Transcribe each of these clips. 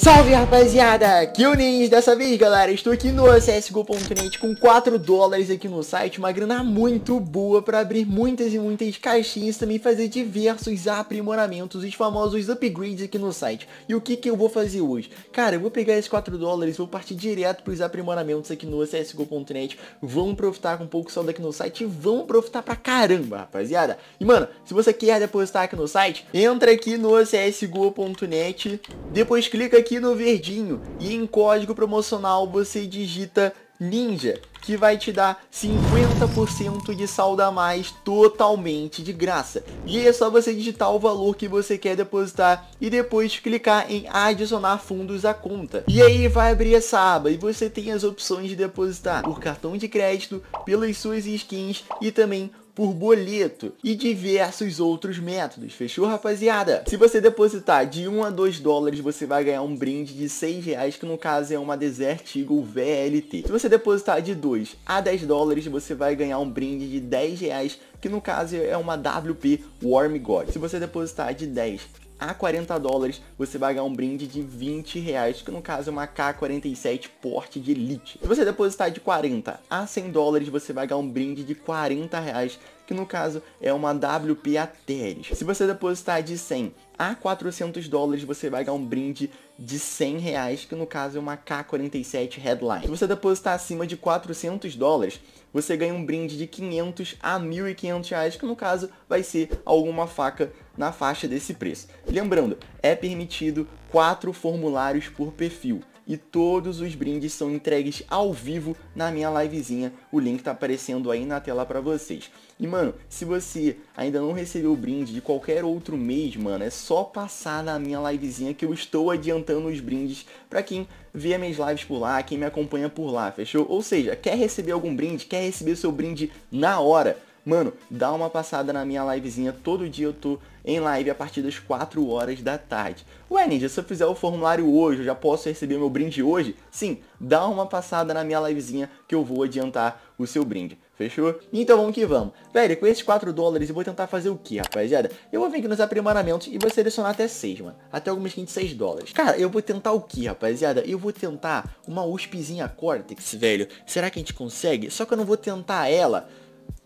Salve rapaziada, aqui é o Nins, dessa vez galera, estou aqui no CSGO.net com 4 dólares aqui no site, uma grana muito boa para abrir muitas e muitas caixinhas e também fazer diversos aprimoramentos, os famosos upgrades aqui no site. E o que que eu vou fazer hoje? Cara, eu vou pegar esses 4 dólares, vou partir direto para os aprimoramentos aqui no CSGO.net, vão aproveitar com um pouco saldo aqui no site e vão aproveitar pra caramba rapaziada. E mano, se você quer depositar aqui no site, entra aqui no CSGO.net, depois clica aqui aqui no verdinho e em código promocional você digita Ninja, que vai te dar 50% de saldo a mais totalmente de graça. E é só você digitar o valor que você quer depositar e depois clicar em adicionar fundos à conta. E aí vai abrir essa aba e você tem as opções de depositar por cartão de crédito, pelas suas skins e também por boleto e diversos outros métodos. Fechou, rapaziada? Se você depositar de 1 a 2 dólares, você vai ganhar um brinde de 6 reais, que no caso é uma Desert Eagle VLT. Se você depositar de 2 a 10 dólares, você vai ganhar um brinde de 10 reais, que no caso é uma WP Warm God. Se você depositar de 10 a 40 dólares, você vai ganhar um brinde de 20 reais, que no caso é uma K47 porte de elite. Se você depositar de 40 a 100 dólares, você vai ganhar um brinde de 40 reais, que no caso é uma WP Ateris. Se você depositar de 100 a 400 dólares, você vai ganhar um brinde de 100 reais, que no caso é uma K47 Headline. Se você depositar acima de 400 dólares, você ganha um brinde de 500 a 1.500 reais, que no caso vai ser alguma faca na faixa desse preço. Lembrando, é permitido 4 formulários por perfil e todos os brindes são entregues ao vivo na minha livezinha. O link tá aparecendo aí na tela para vocês. E mano, se você ainda não recebeu o brinde de qualquer outro mês, mano, é só passar na minha livezinha que eu estou adiantando os brindes para quem vê minhas lives por lá, quem me acompanha por lá, fechou? Ou seja, quer receber algum brinde, quer receber seu brinde na hora, Mano, dá uma passada na minha livezinha, todo dia eu tô em live a partir das 4 horas da tarde. Ué, Ninja, se eu fizer o formulário hoje, eu já posso receber meu brinde hoje? Sim, dá uma passada na minha livezinha que eu vou adiantar o seu brinde. Fechou? Então vamos que vamos. Velho, com esses 4 dólares eu vou tentar fazer o que, rapaziada? Eu vou vir aqui nos aprimoramentos e vou selecionar até 6, mano. Até algumas 6 dólares. Cara, eu vou tentar o que, rapaziada? Eu vou tentar uma USPzinha Cortex, velho. Será que a gente consegue? Só que eu não vou tentar ela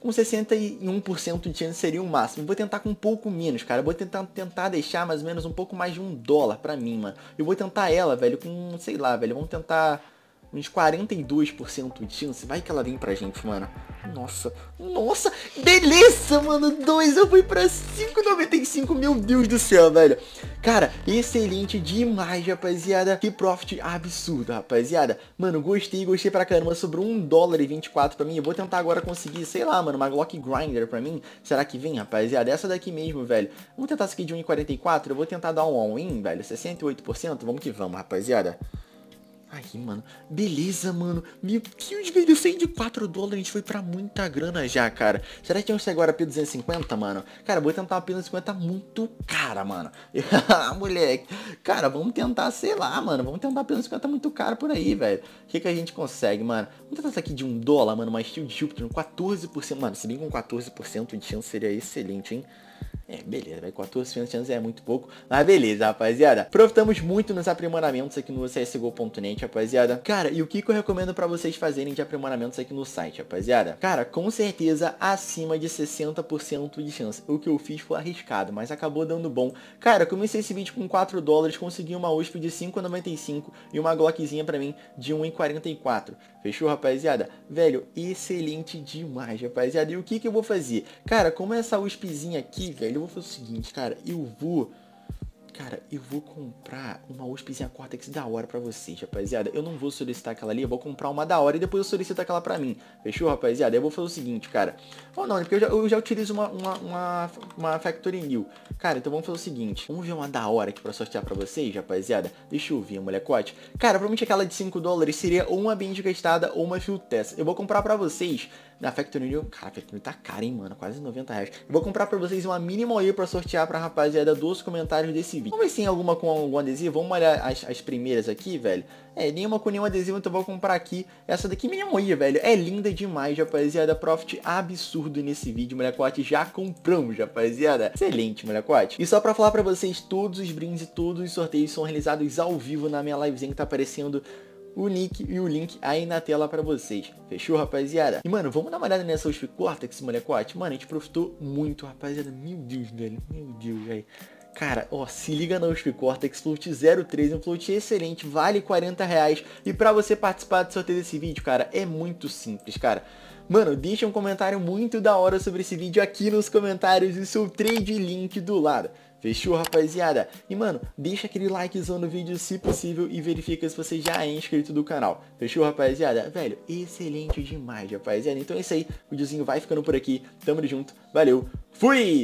com 61% de chance seria o máximo. Vou tentar com um pouco menos, cara. Vou tentar, tentar deixar mais ou menos um pouco mais de um dólar pra mim, mano. Eu vou tentar ela, velho, com, sei lá, velho. Vamos tentar uns 42% de chance. Vai que ela vem pra gente, mano. Nossa, nossa, beleza, mano. 2, eu fui pra 5,95. Meu Deus do céu, velho. Cara, excelente demais, rapaziada. Que profit absurdo, rapaziada. Mano, gostei, gostei pra caramba. Sobrou 1 dólar e 24 pra mim. Eu vou tentar agora conseguir, sei lá, mano, uma Glock Grinder pra mim. Será que vem, rapaziada? É essa daqui mesmo, velho. Vamos tentar essa aqui de 1,44. Eu vou tentar dar um all-in, velho. 68%. Vamos que vamos, rapaziada. Aí, mano. Beleza, mano. Meu Deus, velho. Eu de 4 dólares. A gente foi pra muita grana já, cara. Será que eu chego agora P250, mano? Cara, vou tentar uma P250 muito cara, mano. Moleque. Cara, vamos tentar, sei lá, mano. Vamos tentar uma P250 muito cara por aí, velho. O que, que a gente consegue, mano? Vamos tentar essa aqui de 1 dólar, mano. Mas Steel Jupiter, 14%. Mano, se bem com 14% de chance seria excelente, hein? É, beleza, vai 14 chances é muito pouco. Mas beleza, rapaziada. Aproveitamos muito nos aprimoramentos aqui no CSGO.net, rapaziada. Cara, e o que, que eu recomendo pra vocês fazerem de aprimoramentos aqui no site, rapaziada? Cara, com certeza acima de 60% de chance. O que eu fiz foi arriscado, mas acabou dando bom. Cara, comecei esse vídeo com 4 dólares, consegui uma USP de 5,95 e uma Glockzinha pra mim de 1,44. Fechou, rapaziada? Velho, excelente demais, rapaziada. E o que, que eu vou fazer? Cara, como essa USPzinha aqui, velho, eu vou fazer o seguinte, cara, eu vou Cara, eu vou comprar uma USPzinha Cortex da hora pra vocês, rapaziada. Eu não vou solicitar aquela ali, eu vou comprar uma da hora e depois eu solicito aquela pra mim. Fechou, rapaziada? Eu vou fazer o seguinte, cara. Ou não, porque eu já, eu já utilizo uma, uma, uma, uma, Factory New. Cara, então vamos fazer o seguinte. Vamos ver uma da hora aqui pra sortear pra vocês, rapaziada. Deixa eu ver, molecote. Cara, provavelmente aquela de 5 dólares seria ou uma Bendy gastada ou uma Field Test. Eu vou comprar pra vocês na Factory New. Cara, a Factory New tá cara, hein, mano? Quase 90 reais. Eu vou comprar pra vocês uma Minimal aí pra sortear pra rapaziada dos comentários desse Vamos ver se tem alguma com algum adesivo. Vamos olhar as, as primeiras aqui, velho. É, nenhuma com nenhum adesivo, então vou comprar aqui. Essa daqui me moia, velho. É linda demais, rapaziada. Profit absurdo nesse vídeo, molecote. Já compramos, rapaziada. Excelente, molecote. E só pra falar pra vocês, todos os brindes e todos os sorteios são realizados ao vivo na minha livezinha que tá aparecendo o nick e o link aí na tela pra vocês. Fechou, rapaziada? E, mano, vamos dar uma olhada nessa USP Cortex, molecote? Mano, a gente profitou muito, rapaziada. Meu Deus, velho. Meu Deus, velho. Cara, ó, se liga na USP Cortex Float 03, um float excelente, vale 40 reais. E pra você participar do sorteio desse vídeo, cara, é muito simples, cara. Mano, deixa um comentário muito da hora sobre esse vídeo aqui nos comentários e seu trade link do lado. Fechou, rapaziada? E, mano, deixa aquele likezão no vídeo se possível e verifica se você já é inscrito do canal. Fechou, rapaziada? Velho, excelente demais, rapaziada. Então é isso aí, o videozinho vai ficando por aqui. Tamo junto, valeu, fui!